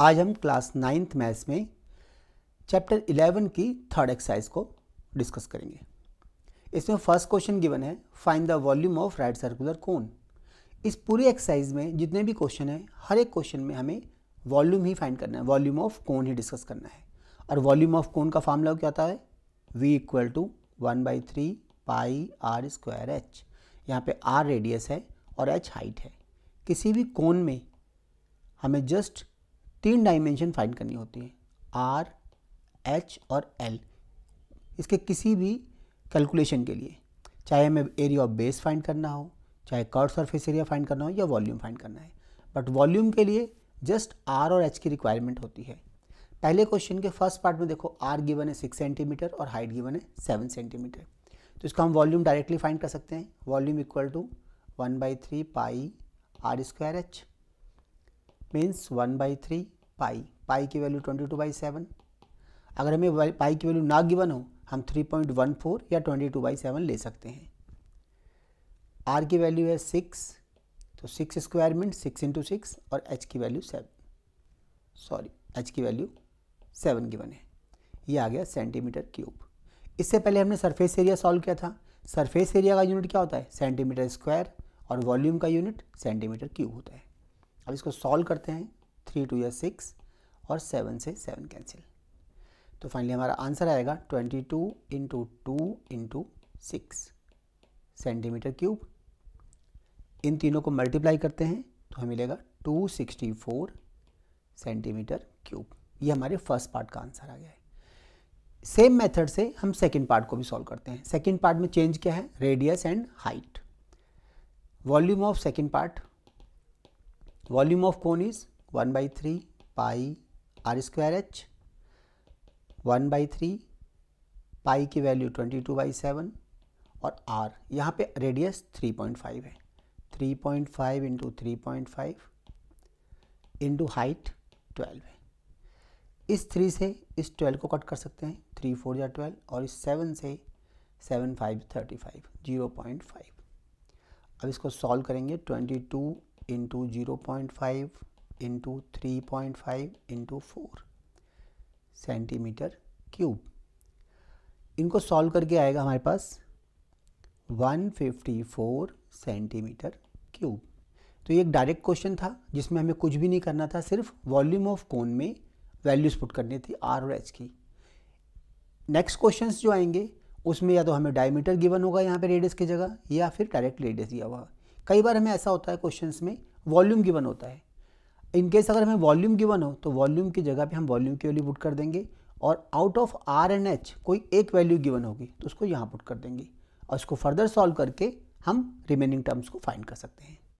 आज हम class ninth maths में चैप्टर इलेवन की थर्ड एक्सरसाइज को डिस्कस करेंगे इसमें फर्स्ट क्वेश्चन गिवन है find the volume of right circular cone इस पूरी एक्सरसाइज में जितने भी क्वेश्चन हैं हर एक क्वेश्चन में हमें वॉल्यूम ही फाइंड करना है वॉल्यूम ऑफ कोन ही डिस्कस करना है और वॉल्यूम ऑफ कोन का फार्मूला क्या आता है V equal to one by three pi R square H यहाँ पे आर रेडियस है और एच हाइट है किसी भी कोन में हमें जस्ट तीन डायमेंशन फाइंड करनी होती है आर एच और एल इसके किसी भी कैलकुलेशन के लिए चाहे हमें एरिया ऑफ बेस फाइंड करना हो चाहे कर्ट सरफेस एरिया फाइंड करना हो या वॉल्यूम फाइंड करना है बट वॉल्यूम के लिए जस्ट आर और एच की रिक्वायरमेंट होती है पहले क्वेश्चन के फर्स्ट पार्ट में देखो आर गिवन है सिक्स सेंटीमीटर और हाइट गिवन है सेवन सेंटीमीटर तो इसका हम वॉल्यूम डायरेक्टली फाइंड कर सकते हैं volume equal to one by three pi R square H means one by three pi pi की value twenty two by seven अगर हमें पाई की वैल्यू ना गिवन हो हम थ्री पॉइंट वन फोर या ट्वेंटी टू बाई सेवन ले सकते हैं आर की वैल्यू है सिक्स तो six square mean six into six और एच की वैल्यू सेवन सॉरी एच की वैल्यू सेवन गिवन है ये आ गया सेंटीमीटर क्यूब इससे पहले हमने सरफेस एरिया सॉल्व किया था सरफेस एरिया का यूनिट क्या होता है सेंटीमीटर स्क्वायर और वॉल्यूम का यूनिट सेंटीमीटर क्यूब होता है अब इसको सॉल्व करते हैं थ्री टू या सिक्स और सेवन से सेवन कैंसिल तो फाइनली हमारा आंसर आएगा twenty two into two into six centimetre cube इन तीनों को मल्टीप्लाई करते हैं तो हमें मिलेगा two sixty four centimetre cube ये हमारे फर्स्ट पार्ट का आंसर आ गया है सेम मेथड से हम सेकेंड पार्ट को भी सॉल्व करते हैं सेकेंड पार्ट में चेंज क्या है radius and height volume of second part Volume of cone is 1 by 3 pi r square h 1 by 3 pi की वैल्यू 22 टू बाई सेवन और r यहाँ पे रेडियस 3.5 है 3.5 point five into three point five into height twelve है इस three से इस twelve को कट कर सकते हैं थ्री फोर या ट्वेल्व और इस सेवन से seven five thirty five zero point five अब इसको सॉल्व करेंगे twenty two into zero point five into three point five into four centimetre cube इनको सॉल्व करके आएगा हमारे पास one fifty four centimetre cube तो ये एक डायरेक्ट क्वेश्चन था जिसमें हमें कुछ भी नहीं करना था सिर्फ वॉल्यूम ऑफ कोन में वैल्यूज पुट करने थी आर और एच की नेक्स्ट क्वेश्चंस जो आएंगे उसमें या तो हमें डायमीटर गिवन होगा यहाँ पे रेडियस की जगह या फिर डायरेक्ट रेडियस दिया हुआ कई बार हमें ऐसा होता है क्वेश्चंस में वॉल्यूम गिवन होता है इनकेस अगर हमें वॉल्यूम गिवन हो तो वॉल्यूम की जगह पे हम वॉल्यूम की वैल्यू पुट कर देंगे और out of R and H कोई एक वैल्यू गिवन होगी तो उसको यहाँ पुट कर देंगे और उसको फर्दर सॉल्व करके हम रिमेनिंग टर्म्स को फाइंड कर सकते हैं